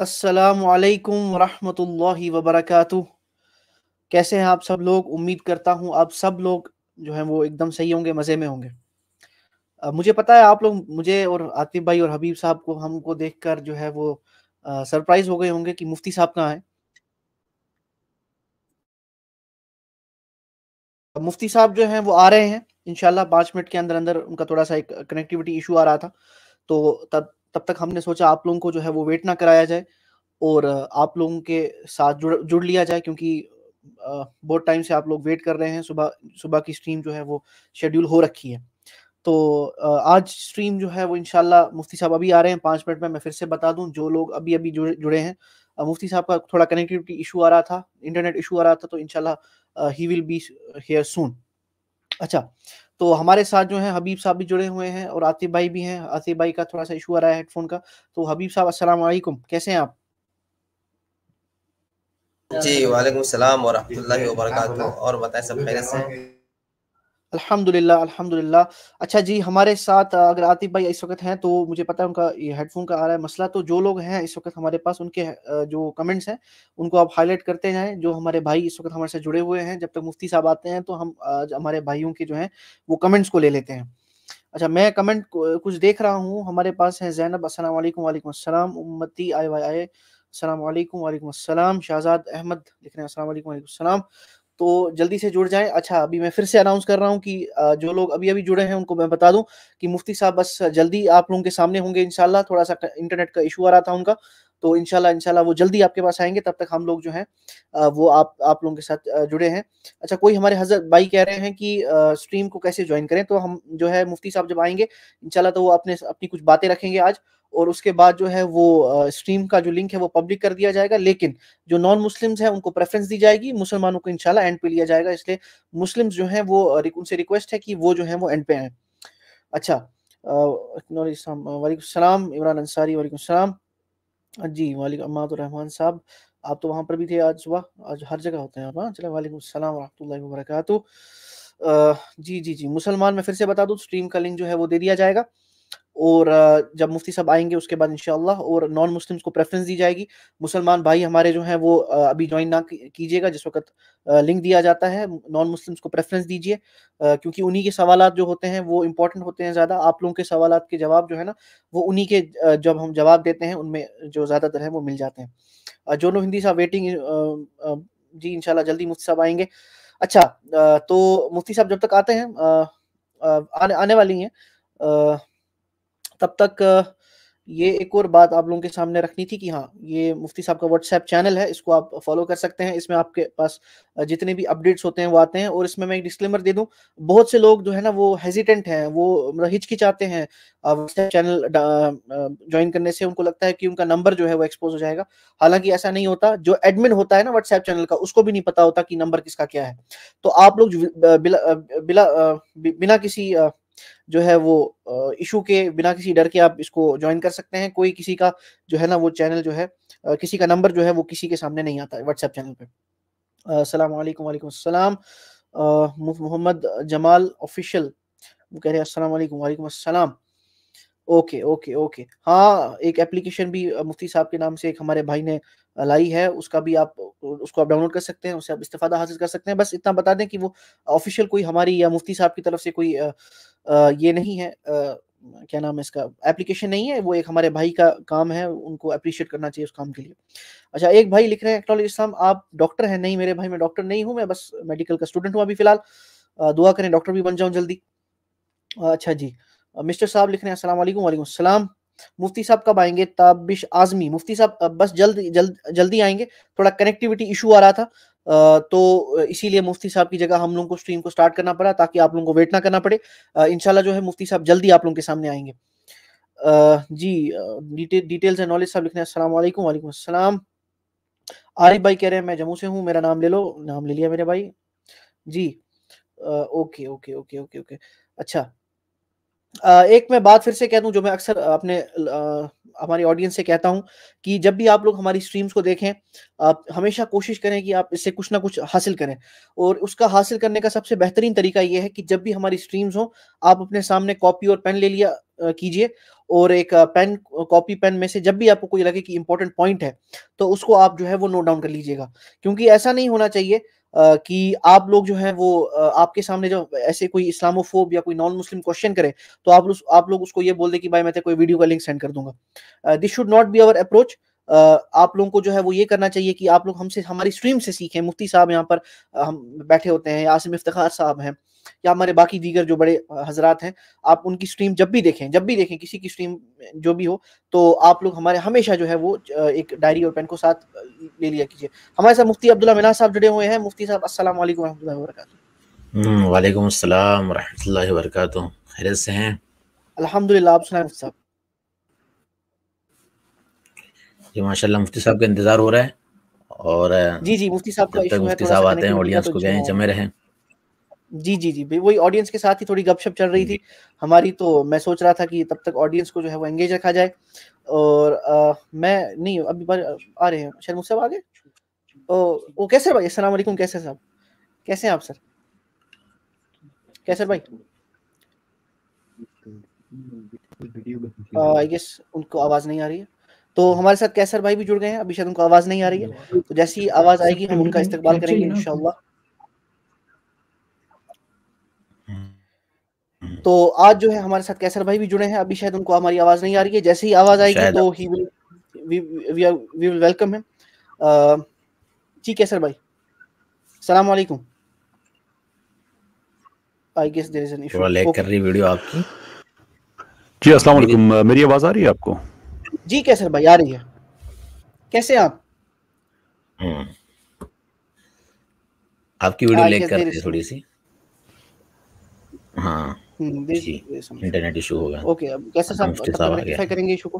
असलकम वरहमल वबरक कैसे हैं आप सब लोग उम्मीद करता हूं आप सब लोग जो है वो एकदम सही होंगे मज़े में होंगे आ, मुझे पता है आप लोग मुझे और आतिफ भाई और हबीब साहब को हमको देखकर जो है वो सरप्राइज हो गए होंगे कि मुफ्ती साहब कहाँ हैं मुफ्ती साहब जो हैं वो आ रहे हैं इनशाला पाँच मिनट के अंदर अंदर उनका थोड़ा सा एक कनेक्टिविटी इशू आ रहा था तो तब तब तक हमने सोचा आप लोगों को जो है वो वेट ना कराया जाए और आप लोगों के साथ जुड़ जुड़ लिया जाए क्योंकि बहुत टाइम से आप लोग वेट कर रहे हैं सुबह सुबह की स्ट्रीम जो है वो शेड्यूल हो रखी है तो आज स्ट्रीम जो है वो इनशाला मुफ्ती साहब अभी आ रहे हैं पाँच मिनट में मैं फिर से बता दूं जो लोग अभी अभी जुड़े जुड़े हैं मुफ्ती साहब का थोड़ा कनेक्टिविटी इशू आ रहा था इंटरनेट इशू आ रहा था तो इनशाला he will be here soon अच्छा तो हमारे साथ जो है हबीब साहब भी जुड़े हुए हैं और आतिफ भाई भी हैं आतिफ भाई का थोड़ा सा इशू आ रहा है हेडफोन का तो हबीब साहब असल कैसे हैं आप जी वालेकुम सलाम और बताए सब खैरियत से अल्हम्दुलिल्लाह अल्हम्दुलिल्लाह अच्छा जी हमारे साथ अगर आतिफ भाई इस वक्त हैं तो मुझे पता है उनका ये हेडफोन का आ रहा है मसला तो जो लोग हैं इस वक्त हमारे पास उनके जो कमेंट्स हैं उनको आप हाईलाइट करते जाएं जो हमारे भाई इस वक्त हमारे साथ जुड़े हुए हैं जब तक मुफ्ती साहब आते हैं तो हम हमारे भाइयों के जो हैं वो कमेंट्स को ले लेते हैं अच्छा मैं कमेंट कुछ देख रहा हूँ हमारे पास है जैनब अस्सलाम वालेकुम अस्सलाम उम्मती आई वाई आई अस्सलाम वालेकुम अस्सलाम शहजाद अहमद लिख रहे हैं अस्सलाम वालेकुम अस्सलाम तो जल्दी से जुड़ जाएं अच्छा अभी मैं फिर से अनाउंस कर रहा हूं कि जो लोग अभी अभी जुड़े हैं उनको मैं बता दूं कि मुफ्ती साहब बस जल्दी आप लोगों के सामने होंगे इनशाला थोड़ा सा इंटरनेट का इशू आ रहा था उनका तो इनशाला इनशाला वो जल्दी आपके पास आएंगे तब तक हम लोग जो है वो आप आप लोगों के साथ जुड़े हैं अच्छा कोई हमारे हजरत भाई कह रहे हैं कि स्ट्रीम को कैसे ज्वाइन करें तो हम जो है मुफ्ती साहब जब आएंगे इनशाला तो वो अपने अपनी कुछ बातें रखेंगे आज और उसके बाद जो है वो स्ट्रीम का जो लिंक है वो पब्लिक कर दिया जाएगा लेकिन जो नॉन मुस्लिम्स हैं उनको प्रेफरेंस दी जाएगी मुसलमानों को इंशाल्लाह एंड पे लिया जाएगा इसलिए मुस्लिम्स जो हैं वो उनसे रिक्वेस्ट है कि वो जो है वो एंड पे आए अच्छा वालेकुम सलाम इमरान अंसारी वालेकुम सलाम जी, वालेक रहमान साहब, आप तो वहाँ पर भी थे आज सुबह, आज हर जगह होते हैं आप चले हाँ? चलें वालेकुम अस्सलाम वरहमतुल्लाहि जी, जी, जी, मुसलमान मैं फिर से बता दूँ स्ट्रीम का लिंक जो है वो दे दिया जाएगा। और जब मुफ्ती साहब आएंगे उसके बाद इनशाला और नॉन मुस्लिम्स को प्रेफरेंस दी जाएगी मुसलमान भाई हमारे जो हैं वो अभी ज्वाइन ना कीजिएगा जिस वक्त लिंक दिया जाता है नॉन मुस्लिम्स को प्रेफरेंस दीजिए क्योंकि उन्हीं के सवाल जो होते हैं वो इंपॉर्टेंट होते हैं ज़्यादा आप लोगों के सवाल के जवाब जो है ना वो उन्हीं के जब हम जवाब देते हैं उनमें जो ज़्यादातर है वो मिल जाते हैं जो हिंदी साहब वेटिंग जी इनशाला जल्दी मुफ्ती साहब आएंगे अच्छा तो मुफ्ती साहब जब तक आते हैं आने आने वाली हैं तब तक ये एक और बात आप लोगों के सामने रखनी थी कि हाँ ये मुफ्ती साहब का व्हाट्सएप चैनल है इसको आप फॉलो कर सकते हैं इसमें आपके पास जितने भी अपडेट्स होते हैं वो आते हैं और इसमें मैं एक डिस्क्लेमर दे दूं बहुत से लोग जो है ना वो हेजिटेंट हैं वो मतलब हिचकिचाते हैं व्हाट्सएप चैनल ज्वाइन करने से उनको लगता है कि उनका नंबर जो है वो एक्सपोज हो जाएगा हालांकि ऐसा नहीं होता जो एडमिन होता है ना व्हाट्सएप चैनल का उसको भी नहीं पता होता कि नंबर किसका क्या है तो आप लोग बिला बिना किसी जो है वो इशू के बिना किसी डर के आप इसको ज्वाइन कर सकते हैं कोई किसी का जो है ना वो चैनल जो है किसी का नंबर जो है वो किसी के सामने नहीं आता है व्हाट्सएप चैनल पे अस्सलाम वालेकुम वालेकुम मोहम्मद जमाल ऑफिशियल वो कह रहे हैं अस्सलाम वालेकुम वालेकुम अस्सलाम ओके ओके ओके हाँ एक एप्लीकेशन भी मुफ्ती साहब के नाम से एक हमारे भाई ने लाई है उसका भी आप उसको आप डाउनलोड कर सकते हैं उससे आप इस्तेफादा हासिल कर सकते हैं बस इतना बता दें कि वो ऑफिशियल कोई हमारी या मुफ्ती साहब की तरफ से कोई आ, आ, ये नहीं है आ, क्या नाम है इसका एप्लीकेशन नहीं है वो एक हमारे भाई का काम है उनको अप्रिशिएट करना चाहिए उस काम के लिए अच्छा एक भाई लिख रहे हैं एक्नोलेज इस्लाम आप डॉक्टर हैं नहीं मेरे भाई मैं डॉक्टर नहीं हूँ मैं बस मेडिकल का स्टूडेंट हूँ अभी फिलहाल दुआ करें डॉक्टर भी बन जाऊँ जल्दी अच्छा जी मिस्टर साहब लिख रहे हैं अस्सलाम वाले वालेकुम मुफ्ती साहब कब आएंगे ताबिश आजमी मुफ्ती साहब बस जल्द जल्द जल्दी आएंगे थोड़ा कनेक्टिविटी इशू आ रहा था तो इसीलिए मुफ्ती साहब की जगह हम लोग को स्ट्रीम को स्टार्ट करना पड़ा ताकि आप लोगों को वेट ना करना पड़े इनशाला जो है मुफ्ती साहब जल्दी आप लोगों के सामने आएंगे जी डिटेल डिटेल्स एंड नॉलेज साहब लिख रहे हैं अस्सलाम वालेकुम आरिफ भाई कह रहे हैं मैं जम्मू से हूँ मेरा नाम ले लो नाम ले लिया मेरे भाई जी okay okay okay okay okay अच्छा एक मैं बात फिर से कह दूं जो मैं अक्सर अपने हमारी ऑडियंस से कहता हूं कि जब भी आप लोग हमारी स्ट्रीम्स को देखें आप हमेशा कोशिश करें कि आप इससे कुछ ना कुछ हासिल करें और उसका हासिल करने का सबसे बेहतरीन तरीका यह है कि जब भी हमारी स्ट्रीम्स हो आप अपने सामने कॉपी और पेन ले लिया कीजिए और एक पेन कॉपी पेन में से जब भी आपको कोई लगे कि इंपॉर्टेंट पॉइंट है तो उसको आप जो है वो नोट डाउन कर लीजिएगा क्योंकि ऐसा नहीं होना चाहिए कि आप लोग जो है वो आपके सामने जब ऐसे कोई इस्लामोफोब या कोई नॉन मुस्लिम क्वेश्चन करे तो आप लोग आप लोग उसको ये बोल दें कि भाई मैं कोई वीडियो का लिंक सेंड कर दूंगा this should not be our approach आप लोगों को जो है वो ये करना चाहिए कि आप लोग हमसे हमारी स्ट्रीम से सीखें मुफ्ती साहब यहाँ पर हम बैठे होते हैं आसिम इफ्तार साहब हैं या हमारे बाकी दीगर जो बड़े हजरात हैं आप उनकी स्ट्रीम जब भी देखें जब भी देखें किसी की स्ट्रीम जो भी हो तो आप लोग हमारे हमेशा जो है वो एक डायरी और पेन को साथ ले लिया कीजिए हमारे साथ मुफ्ती अब्दुल्ला मिना साहब जुड़े हुए हैं मुफ्ती साहब असल वरहमल हम्म, वालेकुम अस्सलाम खैरियत से हैं अल्हम्दुलिल्लाह आप मुफ्ती साहब जी माशाल्लाह मुफ्ती साहब का इंतज़ार हो रहा है और जी जी मुफ्ती साहब का मुफ्ती साहब आते हैं ऑडियंस तो को गए जमे रहें जी जी जी वही ऑडियंस के साथ ही थोड़ी गपशप चल रही थी हमारी तो मैं सोच रहा था कि तब तक ऑडियंस को जो है वो एंगेज रखा जाए और आ, मैं नहीं अभी बार आ रहे हैं शायद मुझसे आगे ओ, ओ कैसे भाई असलम वालेकुम कैसे साहब कैसे हैं आप सर कैसे भाई आई गेस उनको आवाज नहीं आ रही है तो हमारे साथ कैसर भाई भी जुड़ गए हैं अभी शायद उनको आवाज नहीं आ रही है तो जैसी आवाज आएगी हम उनका इस्तेमाल करेंगे इंशाल्लाह तो आज जो है हमारे साथ कैसर भाई भी जुड़े हैं अभी शायद उनको हमारी आवाज नहीं आ रही है जैसे ही आवाज आएगी तो he will we we will welcome him जी कैसर भाई सलाम वालेकुम I guess there is an issue lag कर रही वीडियो आपकी जी अस्सलाम वालेकुम मेरी आवाज आ रही है आपको जी कैसर भाई आ रही है कैसे आप हम्म। आपकी वीडियो लैग कर रही है थोड़ी सी हाँ हम्म, इंटरनेट इशू हो गया ओके अब कैसे साहब रेक्टिफाई करेंगे इशू को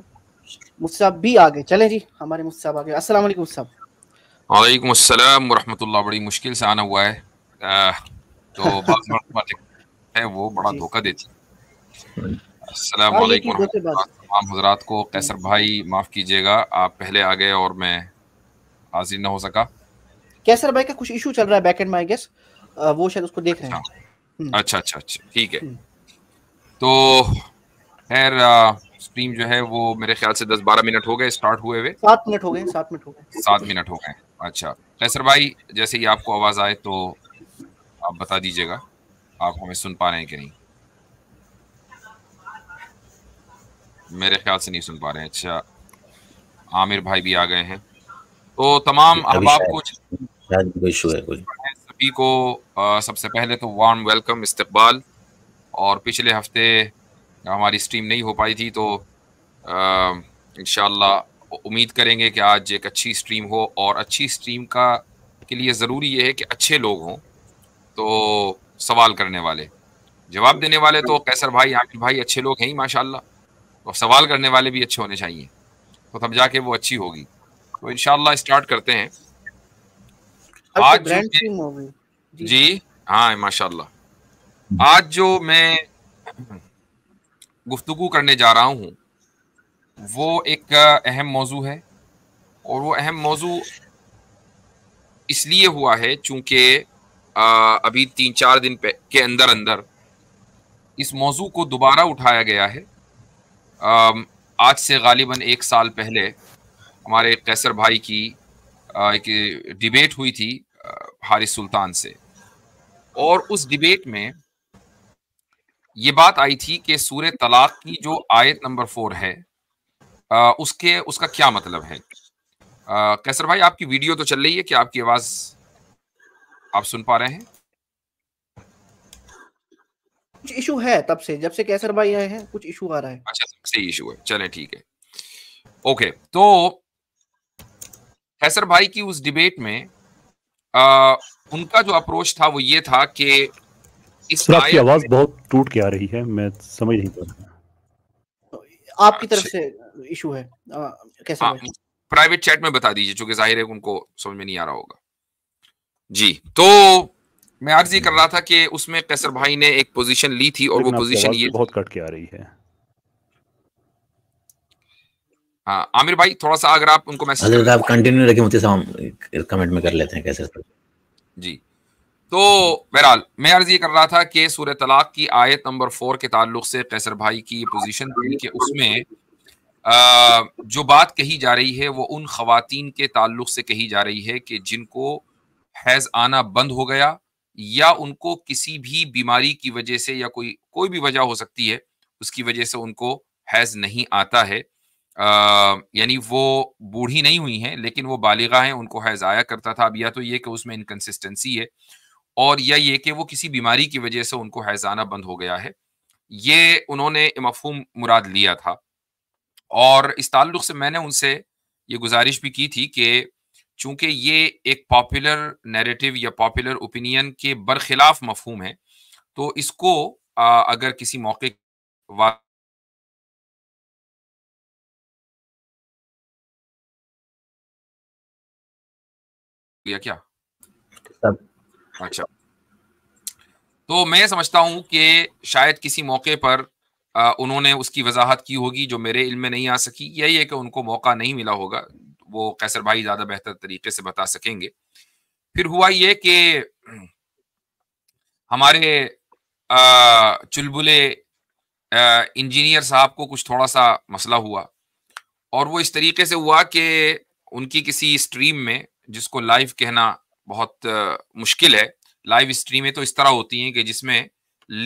मुफ्ती साहब भी आ गए चलें जी हमारे मुफ्ती साहब आ गए अस्सलाम वालेकुम साहब वालेकुम अस्सलाम व रहमतुल्लाह बड़ी मुश्किल से आना हुआ है तो बात बात है वो बड़ा धोखा देती है हम्म। अस्सलाम हाँ, वालेकुम तमाम हजरात को कैसर हम्म। भाई माफ़ कीजिएगा आप पहले आ गए और मैं हाजिर ना हो सका कैसर भाई का कुछ इशू चल रहा है बैक एंड माय गेस वो शायद उसको देख रहे हैं अच्छा अच्छा, अच्छा अच्छा ठीक है तो खैर स्ट्रीम जो है वो मेरे ख्याल से 10-12 मिनट हो गए स्टार्ट हुए हुए सात मिनट हो गए सात मिनट हो गए सात मिनट हो गए अच्छा कैसर भाई जैसे ही आपको आवाज आए तो आप बता दीजिएगा आप हमें सुन पा रहे हैं कि नहीं मेरे ख्याल से नहीं सुन पा रहे हैं अच्छा आमिर भाई भी आ गए हैं तो तमाम अब आप कुछ सभी को सबसे पहले तो वार्म वेलकम इस्तेबाल और पिछले हफ्ते हमारी स्ट्रीम नहीं हो पाई थी तो इन उम्मीद करेंगे कि आज एक अच्छी स्ट्रीम हो और अच्छी स्ट्रीम का के लिए ज़रूरी ये है कि अच्छे लोग हों तो सवाल करने वाले जवाब देने वाले तो कैसर भाई आमिर भाई अच्छे लोग हैं ही माशाल्लाह और सवाल करने वाले भी अच्छे होने चाहिए तो तब जाके वो अच्छी होगी तो इन स्टार्ट करते हैं तो आज जी हाँ माशाल्लाह आज जो मैं गुफ्तगु करने जा रहा हूँ वो एक अहम मौजू है और वो अहम मौजू इसलिए हुआ है चूंकि अभी तीन चार दिन के अंदर अंदर इस मौजू को दोबारा उठाया गया है आज से गालिबा एक साल पहले हमारे कैसर भाई की एक डिबेट हुई थी हारिस सुल्तान से और उस डिबेट में ये बात आई थी कि सूर तलाक की जो आयत नंबर फोर है आ, उसके उसका क्या मतलब है आ, कैसर भाई आपकी वीडियो तो चल रही है क्या आपकी आवाज आप सुन पा रहे हैं कुछ इशू है तब से जब से कैसर भाई आए हैं कुछ इशू आ रहा है अच्छा तब से इशू है चले ठीक है ओके तो कैसर भाई की उस डिबेट में आ, उनका जो अप्रोच था वो ये था कि आपकी आवाज बहुत टूट के आ रही है मैं समझ नहीं पा रहा आपकी तरफ अच्छा। से इशू है कैसे हाँ, प्राइवेट चैट में बता दीजिए क्योंकि जाहिर है उनको समझ में नहीं आ रहा होगा जी तो मैं आज ये कर रहा था कि उसमें कैसर भाई ने एक पोजीशन ली थी और वो पोजीशन ये बहुत कट के आ रही है हाँ आमिर भाई थोड़ा सा अगर आप उनको मैसेज आप कंटिन्यू रखें मुझे कमेंट में कर लेते हैं कैसे जी तो बहरहाल मैं अर्ज ये कर रहा था कि सूर्य तलाक की आयत नंबर फोर के ताल्लुक से कैसर भाई की पोजीशन थी कि उसमें आ, जो बात कही जा रही है वो उन खातन के ताल्लुक से कही जा रही है कि जिनको हैज आना बंद हो गया या उनको किसी भी बीमारी की वजह से या कोई कोई भी वजह हो सकती है उसकी वजह से उनको हैज नहीं आता है यानी वो बूढ़ी नहीं हुई हैं लेकिन वो बालिगा हैं उनको हैज आया करता था अब या तो ये कि उसमें इनकन्सिस्टेंसी है और या ये कि वो किसी बीमारी की वजह से उनको हैजाना बंद हो गया है ये उन्होंने मफहूम मुराद लिया था और इस ताल्लुक से मैंने उनसे ये गुजारिश भी की थी कि चूंकि ये एक पॉपुलर नैरेटिव या पॉपुलर ओपिनियन के बरखिलाफ मफहूम है तो इसको आ, अगर किसी मौके या क्या सब अच्छा तो मैं समझता हूं कि शायद किसी मौके पर आ, उन्होंने उसकी वजाहत की होगी जो मेरे इल्म में नहीं आ सकी यही है कि उनको मौका नहीं मिला होगा वो कैसर भाई ज़्यादा बेहतर तरीके से बता सकेंगे फिर हुआ ये कि हमारे आ, चुलबुले इंजीनियर साहब को कुछ थोड़ा सा मसला हुआ और वो इस तरीके से हुआ कि उनकी किसी स्ट्रीम में जिसको लाइव कहना बहुत मुश्किल है लाइव स्ट्रीमें तो इस तरह होती हैं कि जिसमें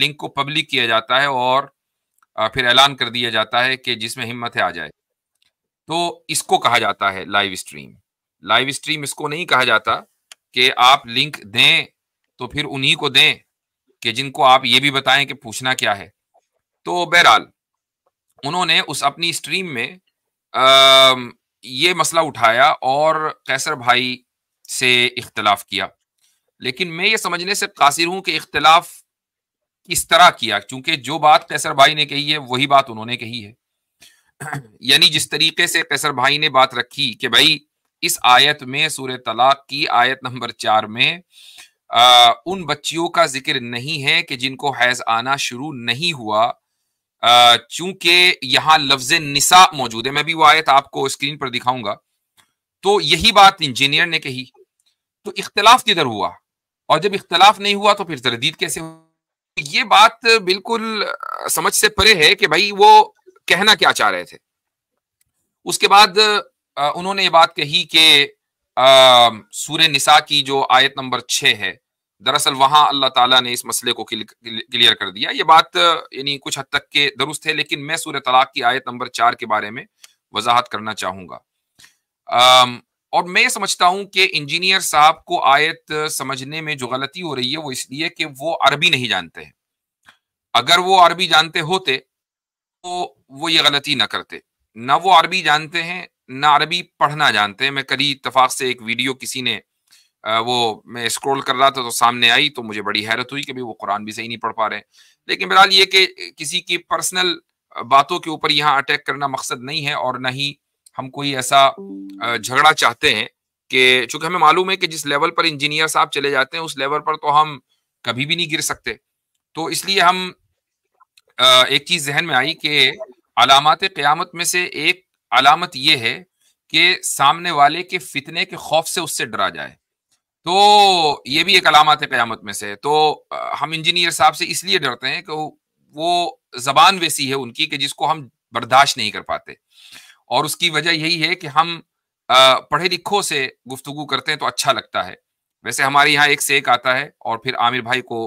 लिंक को पब्लिक किया जाता है और फिर ऐलान कर दिया जाता है कि जिसमें हिम्मत है आ जाए तो इसको कहा जाता है लाइव स्ट्रीम लाइव स्ट्रीम इसको नहीं कहा जाता कि आप लिंक दें तो फिर उन्हीं को दें कि जिनको आप ये भी बताएं कि पूछना क्या है तो बहरहाल उन्होंने उस अपनी स्ट्रीम में आ, ये मसला उठाया और कैसर भाई से इख्तलाफ किया लेकिन मैं ये समझने से कासिर हूं कि इख्तलाफ किस तरह किया क्योंकि जो बात कैसर भाई ने कही है वही बात उन्होंने कही है यानी जिस तरीके से कैसर भाई ने बात रखी कि भाई इस आयत में सूर तलाक की आयत नंबर चार में आ, उन बच्चियों का जिक्र नहीं है कि जिनको हैज आना शुरू नहीं हुआ चूंकि यहाँ लफ्ज निसा मौजूद है मैं भी वो आयत आपको स्क्रीन पर दिखाऊंगा तो यही बात इंजीनियर ने कही तो इख्तलाफ किधर हुआ और जब इख्तलाफ नहीं हुआ तो फिर जरदीद कैसे हुआ ये बात बिल्कुल समझ से परे है कि भाई वो कहना क्या चाह रहे थे उसके बाद उन्होंने ये बात कही कि सूर्य निसा की जो आयत नंबर छः है दरअसल वहां अल्लाह ताला ने इस मसले को क्लियर कर दिया ये बात यानी कुछ हद तक के दुरुस्त है लेकिन मैं सूर्य तलाक की आयत नंबर चार के बारे में वजाहत करना चाहूंगा और मैं समझता हूं कि इंजीनियर साहब को आयत समझने में जो गलती हो रही है वो इसलिए कि वो अरबी नहीं जानते हैं अगर वो अरबी जानते होते तो वो ये गलती ना करते ना वो अरबी जानते हैं ना अरबी पढ़ना जानते हैं मैं कभी इतफाक से एक वीडियो किसी ने वो मैं स्क्रॉल कर रहा था तो सामने आई तो मुझे बड़ी हैरत हुई कि भाई वो कुरान भी सही नहीं पढ़ पा रहे लेकिन बहरहाल ये कि किसी की पर्सनल बातों के ऊपर यहाँ अटैक करना मकसद नहीं है और ना ही हम कोई ऐसा झगड़ा चाहते हैं कि चूंकि हमें मालूम है कि जिस लेवल पर इंजीनियर साहब चले जाते हैं उस लेवल पर तो हम कभी भी नहीं गिर सकते तो इसलिए हम एक चीज जहन में आई कि अलामत क़्यामत में से एक अलामत ये है कि सामने वाले के फितने के खौफ से उससे डरा जाए तो ये भी एक अलामत है क़्यामत में से तो हम इंजीनियर साहब से इसलिए डरते हैं कि वो जबान वैसी है उनकी कि जिसको हम बर्दाश्त नहीं कर पाते और उसकी वजह यही है कि हम पढ़े लिखों से गुफ्तगु करते हैं तो अच्छा लगता है वैसे हमारे यहाँ एक से एक आता है और फिर आमिर भाई को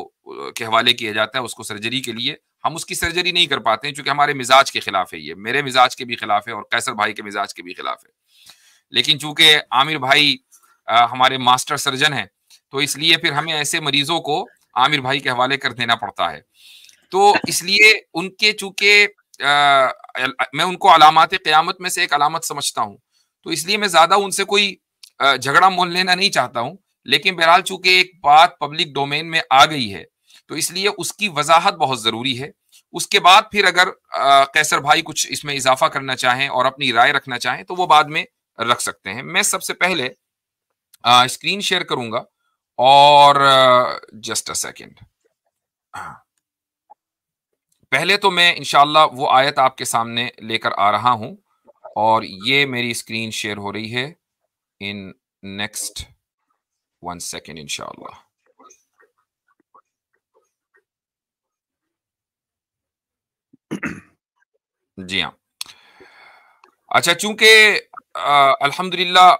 के हवाले किया जाता है उसको सर्जरी के लिए हम उसकी सर्जरी नहीं कर पाते हैं क्योंकि हमारे मिजाज के खिलाफ है ये मेरे मिजाज के भी खिलाफ है और कैसर भाई के मिजाज के भी खिलाफ है लेकिन चूंकि आमिर भाई हमारे मास्टर सर्जन है तो इसलिए फिर हमें ऐसे मरीजों को आमिर भाई के हवाले कर देना पड़ता है तो इसलिए उनके चूंकि आ, मैं उनको अलामत क़्यामत में से एक अलामत समझता हूँ तो इसलिए मैं ज़्यादा उनसे कोई झगड़ा मोल लेना नहीं चाहता हूँ लेकिन बहरहाल चूंकि एक बात पब्लिक डोमेन में आ गई है तो इसलिए उसकी वजाहत बहुत ज़रूरी है उसके बाद फिर अगर आ, कैसर भाई कुछ इसमें इजाफा करना चाहें और अपनी राय रखना चाहें तो वो बाद में रख सकते हैं मैं सबसे पहले आ, स्क्रीन शेयर करूंगा और जस्ट अ सेकेंड हाँ। पहले तो मैं इनशाला वो आयत आपके सामने लेकर आ रहा हूं और ये मेरी स्क्रीन शेयर हो रही है इन नेक्स्ट वन सेकेंड इनशाला जी हाँ अच्छा चूंकि अल्हम्दुलिल्लाह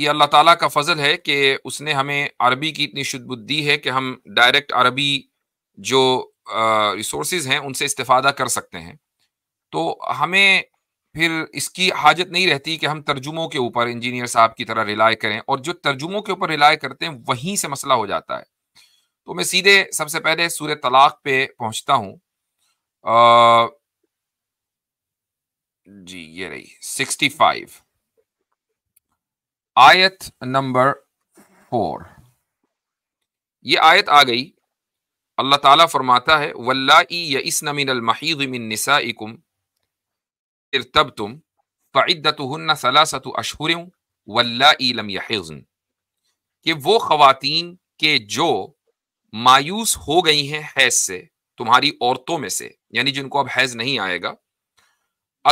ये अल्लाह ताला का फजल है कि उसने हमें अरबी की इतनी शुद्ध बुद्धि है कि हम डायरेक्ट अरबी जो रिसोर्सेज हैं उनसे इस्तेफादा कर सकते हैं तो हमें फिर इसकी हाजत नहीं रहती कि हम तर्जुमों के ऊपर इंजीनियर साहब की तरह रिलाय करें और जो तर्जुमों के ऊपर रिलाय करते हैं वहीं से मसला हो जाता है तो मैं सीधे सबसे पहले सूर्य तलाक पे पहुंचता हूं आ, जी ये रही सिक्सटी फाइव आयत नंबर फोर ये आयत आ गई अल्लाह ताला फरमाता है वल्ला मिनसाकुम इरतब तुम फ़िद्दतहन्ना सलासत अशहर वल्ला लम यहज़न कि वो ख़वातीन के जो मायूस हो गई हैं हैज़ से तुम्हारी औरतों में से यानी जिनको अब हैज़ नहीं आएगा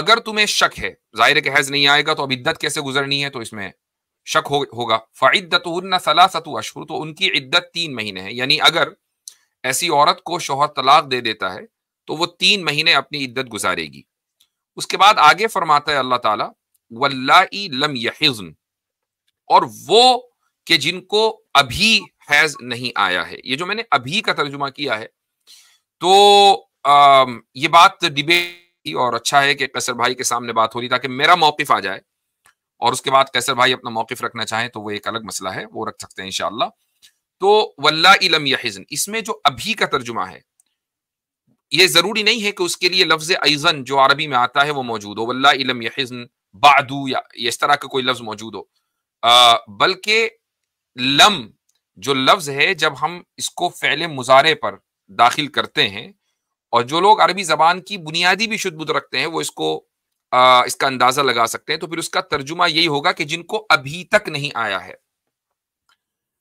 अगर तुम्हें शक है जाहिर है कि हैज़ नहीं आएगा तो अब इद्दत कैसे गुजरनी है तो इसमें शक हो, होगा फ़िद्दतहन्ना सलासत अशहर तो उनकी इद्दत तीन महीने है यानी अगर ऐसी औरत को शोहर तलाक दे देता है तो वो तीन महीने अपनी इद्दत गुजारेगी उसके बाद आगे फरमाता है अल्लाह ताला वल्लाई लम यहिजन और वो के जिनको अभी हैज नहीं आया है ये जो मैंने अभी का तर्जुमा किया है तो आ, ये बात डिबेट और अच्छा है कि कैसर भाई के सामने बात हो रही ताकि मेरा मौकफ आ जाए और उसके बाद कैसर भाई अपना मौकफ रखना चाहें तो वो एक अलग मसला है वो रख सकते हैं इनशाला तो वल्ला इलम यहिजन इसमें जो अभी का तर्जुमा है ये जरूरी नहीं है कि उसके लिए लफ्ज ऐजन जो अरबी में आता है वो मौजूद हो वल्ला इलम यहिजन बादू या इस तरह का कोई लफ्ज मौजूद हो बल्कि लम जो लफ्ज है जब हम इसको फैले मुजारे पर दाखिल करते हैं और जो लोग अरबी जबान की बुनियादी भी बुद्ध रखते हैं वो इसको आ, इसका अंदाजा लगा सकते हैं तो फिर उसका तर्जुमा यही होगा कि जिनको अभी तक नहीं आया है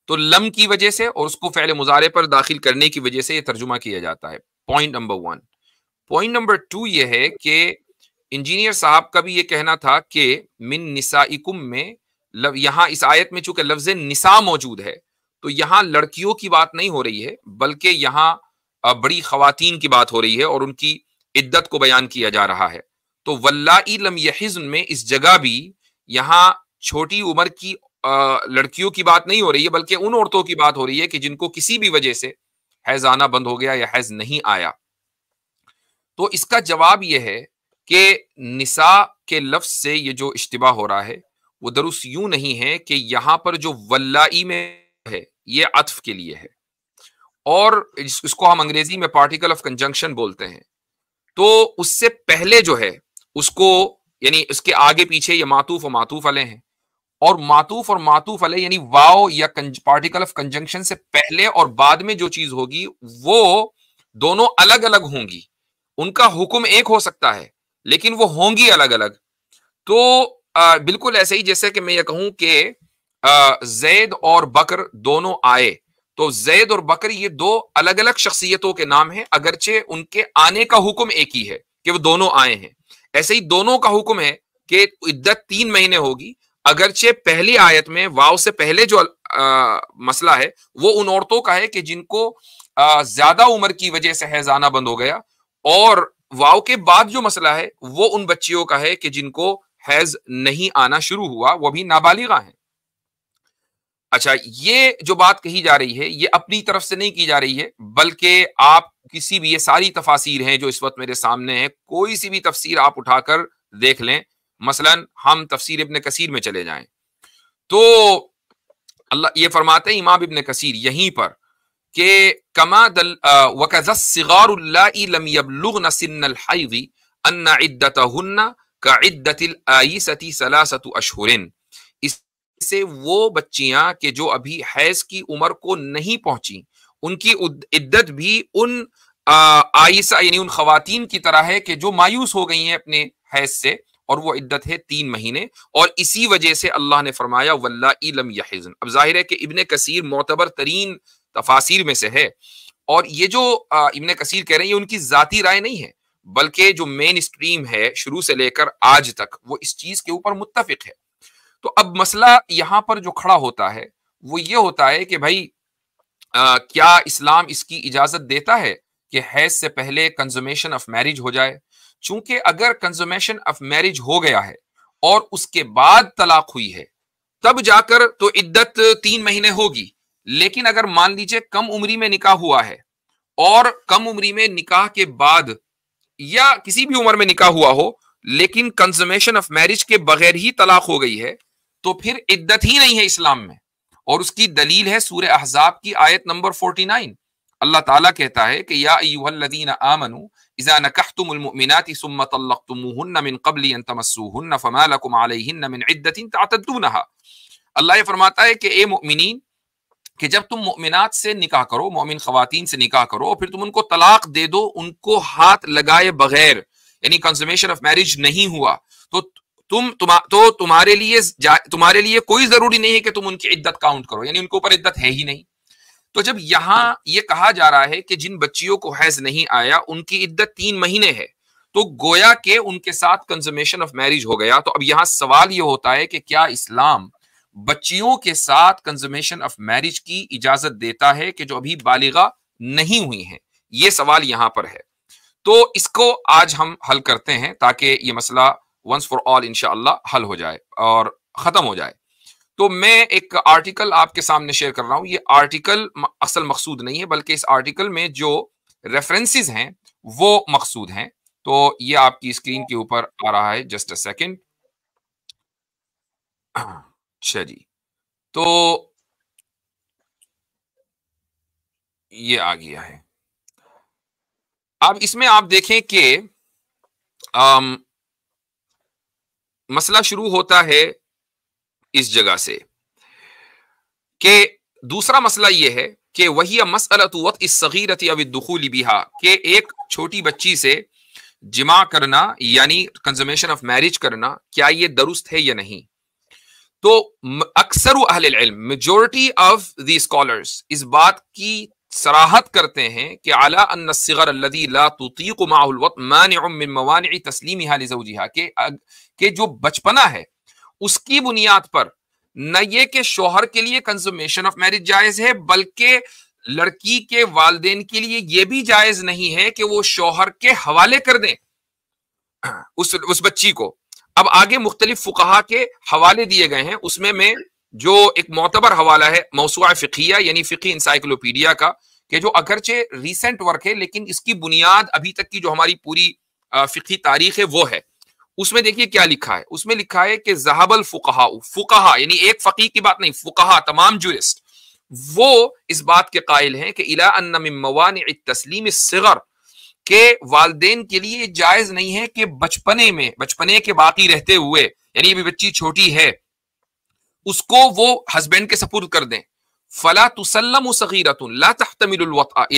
तो लम की वजह से और उसको फैले मुजारे पर दाखिल करने की वजह से यह तर्जुमा किया जाता है point number one point number two यह है कि इंजीनियर साहब का भी यह कहना था कि मिन निसाइकुम में लव यहां इस आयत में चूंकि लफ्ज निसा मौजूद है तो यहां लड़कियों की बात नहीं हो रही है बल्कि यहां बड़ी खातन की बात हो रही है और उनकी इद्दत को बयान किया जा रहा है तो वल्लाई लम यहिज्न में इस जगह भी यहां छोटी उम्र की लड़कियों की बात नहीं हो रही है बल्कि उन औरतों की बात हो रही है कि जिनको किसी भी वजह से हैज आना बंद हो गया या हैज नहीं आया तो इसका जवाब यह है कि निसा के लफ्ज से ये जो इश्तबा हो रहा है वो दरुस्त यूं नहीं है कि यहां पर जो वल्लाई में है ये अतफ के लिए है और इसको हम अंग्रेजी में पार्टिकल ऑफ कंजंक्शन बोलते हैं तो उससे पहले जो है उसको यानी उसके आगे पीछे ये मातूफ और मातूफ वाले हैं और मातूफ और मातूफ अलह यानी वाओ या पार्टिकल ऑफ कंजंक्शन से पहले और बाद में जो चीज होगी वो दोनों अलग अलग होंगी उनका हुक्म एक हो सकता है लेकिन वो होंगी अलग अलग तो आ, बिल्कुल ऐसे ही जैसे कि मैं ये कहूं कि जैद और बकर दोनों आए तो जैद और बकर ये दो अलग अलग शख्सियतों के नाम हैं अगरचे उनके आने का हुक्म एक ही है कि वो दोनों आए हैं ऐसे ही दोनों का हुक्म है कि इद्दत तीन महीने होगी अगरचे पहली आयत में वाव से पहले जो आ, मसला है वो उन औरतों का है कि जिनको ज्यादा उम्र की वजह से आना बंद हो गया और वाव के बाद जो मसला है वो उन बच्चियों का है कि जिनको हैज नहीं आना शुरू हुआ वो भी नाबालिगा हैं अच्छा ये जो बात कही जा रही है ये अपनी तरफ से नहीं की जा रही है बल्कि आप किसी भी ये सारी तफासिर हैं जो इस वक्त मेरे सामने है कोई सी भी तफसीर आप उठाकर देख लें मसलन हम तफसीर इबन कसीर में चले जाएं तो अल्लाह ये फरमाते हैं इमाम इबन कसीर यहीं पर के कमा से वो बच्चियां के जो अभी हैज की उम्र को नहीं पहुंची उनकी इद्दत भी उन आयसा यानी उन खातन की तरह है कि जो मायूस हो गई हैं अपने हैज से और वो इद्दत है तीन महीने और इसी वजह से अल्लाह ने फरमाया वल्लाम इलम यहिजन अब जाहिर है कि इबन कसीर मोतबर तरीन तफासिर में से है और ये जो इबन कसीर कह रहे हैं ये उनकी जतीी राय नहीं है बल्कि जो मेन स्ट्रीम है शुरू से लेकर आज तक वो इस चीज़ के ऊपर मुतफिक है तो अब मसला यहां पर जो खड़ा होता है वो ये होता है कि भाई आ, क्या इस्लाम इसकी इजाज़त देता है कि हैज से पहले कंजुमेशन ऑफ मैरिज हो जाए चूंकि अगर कंजुमेशन ऑफ मैरिज हो गया है और उसके बाद तलाक हुई है तब जाकर तो इद्दत तीन महीने होगी लेकिन अगर मान लीजिए कम उम्री में निकाह हुआ है और कम उम्री में निकाह के बाद या किसी भी उम्र में निकाह हुआ हो लेकिन कंजुमेशन ऑफ मैरिज के बगैर ही तलाक हो गई है तो फिर इद्दत ही नहीं है इस्लाम में और उसकी दलील है सूर्य अहजाब की आयत नंबर फोर्टी नाइन अल्लाह ताला कहता है कि या अय्युहल्लज़ीना आमनु इज़ा नकहतुमुल मुमिनाति सुम्मा तल्लक़तुमूहुन्ना मिन क़ब्लि अन तमस्सूहुन्ना फमा लकुम अलैहिन्ना मिन इद्दतिन तअतद्दूनहा अल्लाह ये फरमाता है कि ए मुमिनीन कि जब तुम मोमिनत से निकाह करो मोमिन खातन से निकाह करो और फिर तुम उनको तलाक दे दो उनको हाथ लगाए बगैर यानी कंसमेशन ऑफ मैरिज नहीं हुआ तो तुम तुम तो तुम्हारे लिए तुम्हारे लिए कोई जरूरी नहीं है कि तुम उनकी इद्दत काउंट करो यानी उनके ऊपर इद्दत है ही नहीं तो जब यहाँ ये कहा जा रहा है कि जिन बच्चियों को हैज नहीं आया उनकी इद्दत तीन महीने है तो गोया के उनके साथ कंजमेशन ऑफ मैरिज हो गया तो अब यहाँ सवाल ये होता है कि क्या इस्लाम बच्चियों के साथ कंजमेशन ऑफ मैरिज की इजाजत देता है कि जो अभी बालिगा नहीं हुई है ये सवाल यहाँ पर है तो इसको आज हम हल करते हैं ताकि ये मसला वंस फॉर ऑल इनशाला हल हो जाए और खत्म हो जाए तो मैं एक आर्टिकल आपके सामने शेयर कर रहा हूं ये आर्टिकल असल मकसूद नहीं है बल्कि इस आर्टिकल में जो रेफरेंसेज हैं वो मकसूद हैं तो ये आपकी स्क्रीन के ऊपर आ रहा है जस्ट अ सेकेंड अच्छा जी तो ये आ गया है अब इसमें आप देखें कि मसला शुरू होता है इस जगह से के दूसरा मसला यह है कि वही मसलत इस सगीरत अबिदखूल बिहा के एक छोटी बच्ची से जिमा करना यानी कंजमेशन ऑफ मैरिज करना क्या ये दुरुस्त है या नहीं तो अक्सर मेजोरिटी ऑफ द स्कॉलर्स इस बात की सराहत करते हैं कि अला के, के जो बचपना है उसकी बुनियाद पर न ये कि शोहर के लिए कंजुमेशन ऑफ मैरिज जायज है बल्कि लड़की के वालदेन के लिए यह भी जायज नहीं है कि वो शोहर के हवाले कर दें उस उस बच्ची को अब आगे मुख्तलिफ फुकाहा के हवाले दिए गए हैं उसमें मैं जो एक मोतबर हवाला है मौसुआ फ़िकिया यानी फ़िकी इंसाइक्लोपीडिया का कि जो अगरचे रिसेंट वर्क है लेकिन इसकी बुनियाद अभी तक की जो हमारी पूरी फ़िकी तारीख है वो है उसमें देखिए क्या लिखा है उसमें लिखा है कि जहाबल फुकाहा फुकाहा यानी एक फकी की बात नहीं फुकाहा तमाम जुरिस्ट वो इस बात के कायल हैं कि इलामान तस्लीम सिगर के वालदेन के लिए जायज नहीं है कि बचपने में बचपने के बाकी रहते हुए यानी अभी बच्ची छोटी है उसको वो हस्बैंड के सपुर्द कर दें फला तुसलम सगीरतुन ला तहतमिल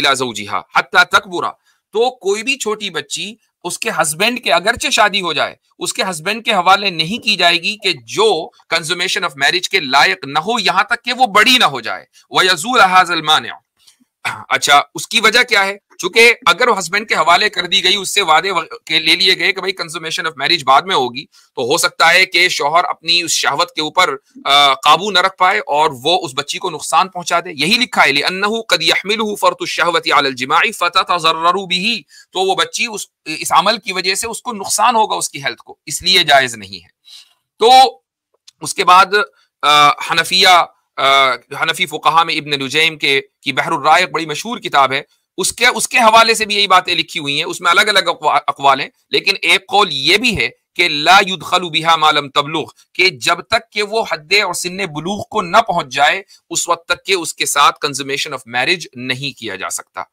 इला जौजिहा हत्ता तकबुरा तो कोई भी छोटी बच्ची उसके हस्बैंड के अगरचे शादी हो जाए उसके हस्बैंड के हवाले नहीं की जाएगी कि जो कंज्यूमेशन ऑफ मैरिज के लायक ना हो यहां तक कि वो बड़ी ना हो जाए वह यजूर अच्छा उसकी वजह क्या है चूंकि अगर हस्बैंड के हवाले कर दी गई उससे वादे के ले लिए गए कि भाई कंजुमेशन ऑफ मैरिज बाद में होगी तो हो सकता है कि शोहर अपनी उस शहवत के ऊपर काबू न रख पाए और वो उस बच्ची को नुकसान पहुंचा दे यही लिखा है अन्नहु कद यहमिलहु बिही तो वो बच्ची उस इस अमल की वजह से उसको नुकसान होगा उसकी हेल्थ को इसलिए जायज नहीं है तो उसके बाद हनफिया हनफी फुकाहा में इब्न लुजैम के की राय बड़ी मशहूर किताब है उसके उसके हवाले से भी यही बातें लिखी हुई हैं उसमें अलग अलग अकवाल हैं लेकिन एक कौल ये भी है कि ला युद्धल बिहा मालम तबलुग के जब तक के वो हद और सिन बलूग को न पहुंच जाए उस वक्त तक के उसके साथ कंजुमेशन ऑफ मैरिज नहीं किया जा सकता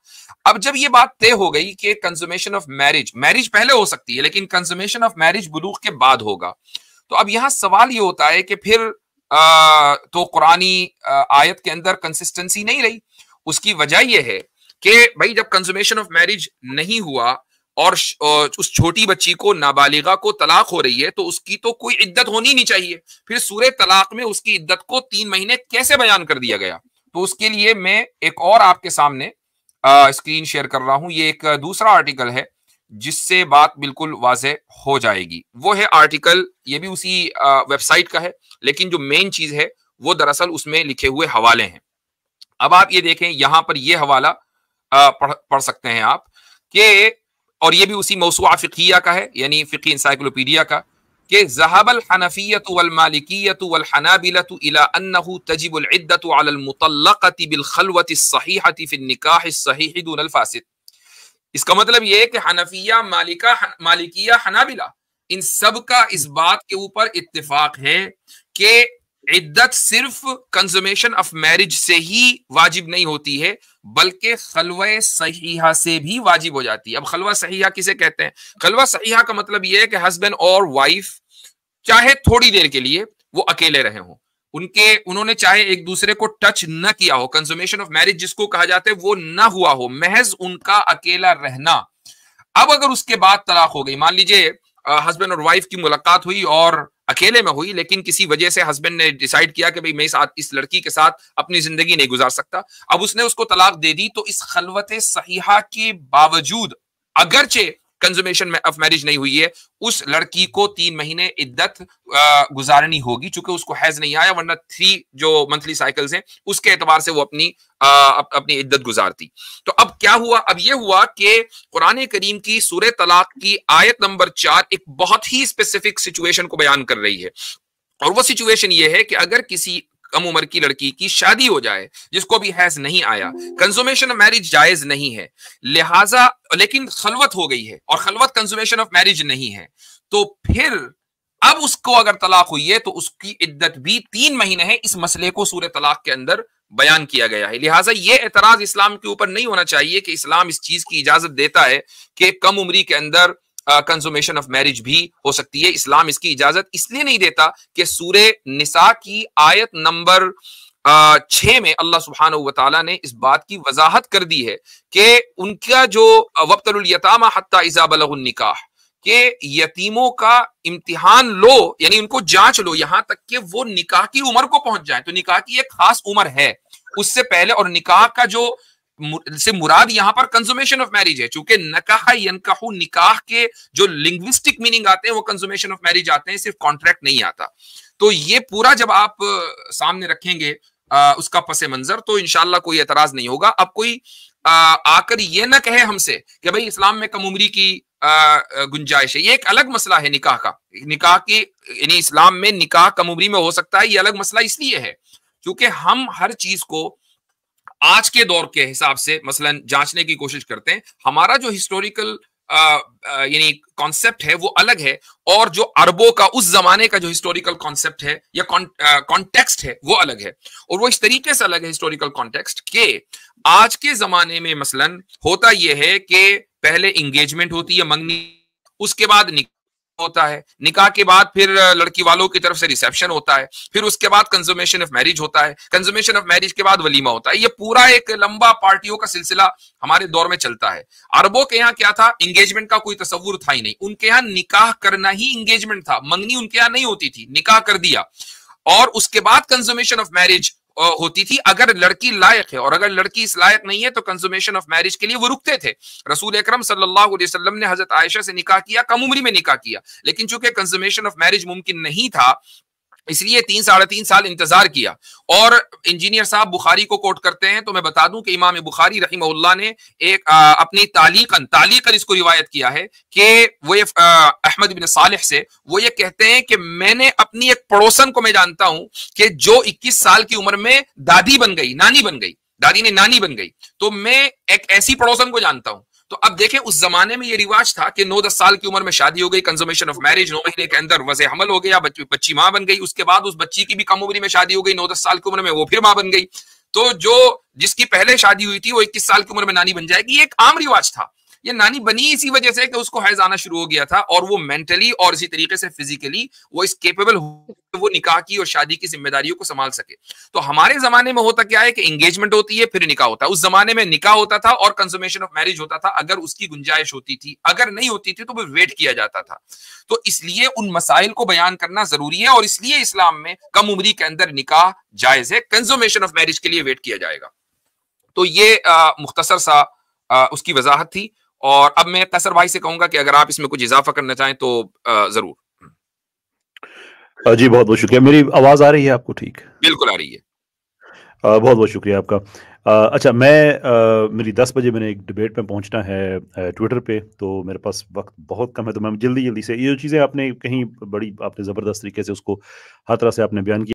अब जब ये बात तय हो गई कि कंजुमेशन ऑफ मैरिज मैरिज पहले हो सकती है लेकिन कंजुमेशन ऑफ मैरिज बलूग के बाद होगा तो अब यहाँ सवाल ये होता है कि फिर आ, तो कुरानी आयत के अंदर कंसिस्टेंसी नहीं रही उसकी वजह यह है कि भाई जब कंजुमेशन ऑफ मैरिज नहीं हुआ और उस छोटी बच्ची को नाबालिगा को तलाक हो रही है तो उसकी तो कोई इद्दत होनी नहीं चाहिए फिर सूर्य तलाक में उसकी इद्दत को तीन महीने कैसे बयान कर दिया गया तो उसके लिए मैं एक और आपके सामने स्क्रीन शेयर कर रहा हूं ये एक दूसरा आर्टिकल है जिससे बात बिल्कुल वाज हो जाएगी वो है आर्टिकल ये भी उसी वेबसाइट का है लेकिन जो मेन चीज है वो दरअसल उसमें लिखे हुए हवाले हैं अब आप ये देखें यहां पर यह हवाला पढ़ पढ़ सकते हैं आप के और ये भी उसी मौसुआ फ़िकिया का है यानी फ़िकी इंसाइक्लोपीडिया का कि जहाबल हनफियत वलमालिकियत वलहनाबिलत इला अन्नहु तजिबुल इद्दत अल मुतल्लक़ति बिल खलवत सहीहति फिल निकाह सहीह दून फासिद इसका मतलब ये है कि हनफिया मालिका हन, मालिकिया हनाबिला इन सब का इस बात के ऊपर इत्तेफाक है कि इद्दत सिर्फ कंजुमेशन ऑफ मैरिज से ही वाजिब नहीं होती है बल्कि खलव सहीहा से भी वाजिब हो जाती है अब खलवा सहीहा किसे कहते हैं खलवा सहीहा का मतलब यह है कि हस्बैंड और वाइफ चाहे थोड़ी देर के लिए वो अकेले रहे हों उनके उन्होंने चाहे एक दूसरे को टच न किया हो कंजुमेशन ऑफ मैरिज जिसको कहा जाता है वो ना हुआ हो महज उनका अकेला रहना अब अगर उसके बाद तलाक हो गई मान लीजिए हस्बैंड और वाइफ की मुलाकात हुई और अकेले में हुई लेकिन किसी वजह से हस्बैंड ने डिसाइड किया कि भाई मैं इस इस लड़की के साथ अपनी जिंदगी नहीं गुजार सकता अब उसने उसको तलाक दे दी तो इस खलवत सहीहा के बावजूद अगरचे कंजुमेशन ऑफ मैरिज नहीं हुई है उस लड़की को तीन महीने इद्दत गुजारनी होगी चूंकि उसको हैज नहीं आया वरना थ्री जो मंथली साइकिल्स हैं उसके एतबार से वो अपनी आ, अप, अपनी इद्दत गुजारती तो अब क्या हुआ अब ये हुआ कि कुरान करीम की सूर्य तलाक की आयत नंबर चार एक बहुत ही स्पेसिफिक सिचुएशन को बयान कर रही है और वो सिचुएशन ये है कि अगर किसी कम उम्र की लड़की की शादी हो जाए जिसको भी हैज नहीं आया कंजुमेशन ऑफ मैरिज जायज नहीं है लिहाजा लेकिन खलवत हो गई है और खलवत कंजुमेशन ऑफ मैरिज नहीं है तो फिर अब उसको अगर तलाक हुई है तो उसकी इद्दत भी तीन महीने है इस मसले को सूर्य तलाक के अंदर बयान किया गया है लिहाजा ये एतराज इस्लाम के ऊपर नहीं होना चाहिए कि इस्लाम इस चीज की इजाजत देता है कि कम उम्री के अंदर कंजुमेशन ऑफ मैरिज भी हो सकती है इस्लाम इसकी इजाजत इसलिए नहीं देता कि सूर्य निसा की आयत नंबर छः में अल्लाह सुबहान तला ने इस बात की वजाहत कर दी है कि उनका जो वब्तलयतामा हत्ता निकाह के यतीमों का इम्तिहान लो यानी उनको जांच लो यहां तक कि वो निकाह की उम्र को पहुंच जाए तो निकाह की एक खास उम्र है उससे पहले और निकाह का जो से मुराद यहां पर कंजुमेशन ऑफ मैरिज है चूंकि नकाह निकाह के जो लिंग्विस्टिक मीनिंग आते हैं वो कंजुमेशन ऑफ मैरिज आते हैं सिर्फ कॉन्ट्रैक्ट नहीं आता तो ये पूरा जब आप सामने रखेंगे आ, उसका पसे मंजर तो इनशाला कोई एतराज नहीं होगा अब कोई आ, आकर ये ना कहे हमसे कि भाई इस्लाम में कम उम्री की गुंजाइश है ये एक अलग मसला है निकाह का निकाह की यानी इस्लाम में निकाह कम उम्री में हो सकता है ये अलग मसला इसलिए है क्योंकि हम हर चीज को आज के दौर के हिसाब से मसलन जांचने की कोशिश करते हैं हमारा जो हिस्टोरिकल यानी कॉन्सेप्ट है वो अलग है और जो अरबों का उस जमाने का जो हिस्टोरिकल कॉन्सेप्ट है या कॉन्टेक्स्ट है वो अलग है और वो इस तरीके से अलग है हिस्टोरिकल कॉन्टेक्स्ट के आज के जमाने में मसलन होता यह है कि पहले इंगेजमेंट होती है मंगनी उसके बाद निक होता है निकाह के बाद फिर लड़की वालों की तरफ से रिसेप्शन होता है फिर उसके बाद कंजुमेशन ऑफ मैरिज होता है कंजुमेशन ऑफ मैरिज के बाद वलीमा होता है ये पूरा एक लंबा पार्टियों का सिलसिला हमारे दौर में चलता है अरबों के यहाँ क्या था इंगेजमेंट का कोई तस्वूर था ही नहीं उनके यहाँ निकाह करना ही इंगेजमेंट था मंगनी उनके यहाँ नहीं होती थी निकाह कर दिया और उसके बाद कंजुमेशन ऑफ मैरिज होती थी अगर लड़की लायक है और अगर लड़की इस लायक नहीं है तो कंजुमेशन ऑफ मैरिज के लिए वो रुकते थे रसूल अक्रम सल्लल्लाहु अलैहि वसल्लम ने हजरत आयशा से निकाह किया कम उम्र में निकाह किया लेकिन चूंकि कंजुमेशन ऑफ मैरिज मुमकिन नहीं था इसलिए तीन साढ़े तीन साल इंतजार किया और इंजीनियर साहब बुखारी को कोट करते हैं तो मैं बता दूं कि इमाम बुखारी रही ने एक आ, अपनी तालीकन तालीकन इसको रिवायत किया है कि वो ये अहमद बिन साल से वो ये कहते हैं कि मैंने अपनी एक पड़ोसन को मैं जानता हूं कि जो 21 साल की उम्र में दादी बन गई नानी बन गई दादी ने नानी बन गई तो मैं एक ऐसी पड़ोसन को जानता हूं तो अब देखें उस जमाने में ये रिवाज था कि नौ दस साल की उम्र में शादी हो गई कंजर्मेशन ऑफ मैरिज नौ महीने के अंदर वजह हमल हो गया बच्ची, बच्ची मां बन गई उसके बाद उस बच्ची की भी कम उम्र में शादी हो गई नौ दस साल की उम्र में वो फिर मां बन गई तो जो जिसकी पहले शादी हुई थी वो इक्कीस साल की उम्र में नानी बन जाएगी एक आम रिवाज था ये नानी बनी इसी वजह से कि उसको हैज आना शुरू हो गया था और वो मेंटली और इसी तरीके से फिजिकली वो इस केपेबल वो निकाह की और शादी की जिम्मेदारियों को संभाल सके तो हमारे जमाने में होता क्या है कि एंगेजमेंट होती है फिर निकाह होता है उस जमाने में निकाह होता था और कंजुमेशन ऑफ मैरिज होता था अगर उसकी गुंजाइश होती थी अगर नहीं होती थी तो वो वेट किया जाता था तो इसलिए उन मसाइल को बयान करना जरूरी है और इसलिए इस्लाम में कम उम्री के अंदर निकाह जायज है कंजोमेशन ऑफ मैरिज के लिए वेट किया जाएगा तो ये मुख्तसर सा आ, उसकी वजाहत थी और अब मैं कसर भाई से कहूंगा कि अगर आप इसमें कुछ इजाफा करना चाहें तो जरूर जी बहुत बहुत शुक्रिया मेरी आवाज आ रही है आपको ठीक बिल्कुल आ रही है बहुत बहुत शुक्रिया आपका आ, अच्छा मैं आ, मेरी दस बजे मैंने एक डिबेट में पहुंचना है ट्विटर पे तो मेरे पास वक्त बहुत कम है तो मैं जल्दी जल्दी से ये चीज़ें आपने कहीं बड़ी आपने ज़बरदस्त तरीके से उसको हर तरह से आपने बयान किया